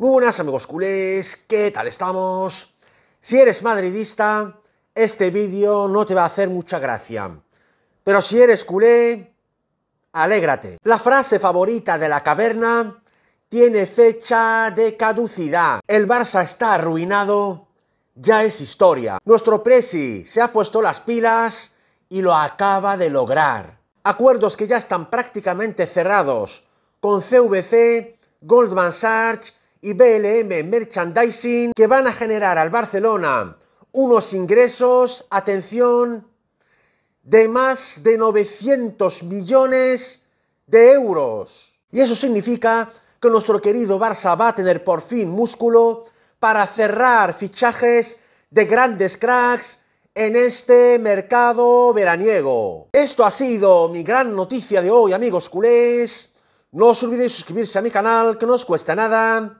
buenas amigos culés, ¿qué tal estamos? Si eres madridista, este vídeo no te va a hacer mucha gracia. Pero si eres culé, alégrate. La frase favorita de la caverna tiene fecha de caducidad. El Barça está arruinado, ya es historia. Nuestro Presi se ha puesto las pilas y lo acaba de lograr. Acuerdos que ya están prácticamente cerrados con CVC, Goldman Sachs y BLM Merchandising que van a generar al Barcelona unos ingresos, atención, de más de 900 millones de euros. Y eso significa que nuestro querido Barça va a tener por fin músculo para cerrar fichajes de grandes cracks en este mercado veraniego. Esto ha sido mi gran noticia de hoy, amigos culés. No os olvidéis suscribirse a mi canal, que no os cuesta nada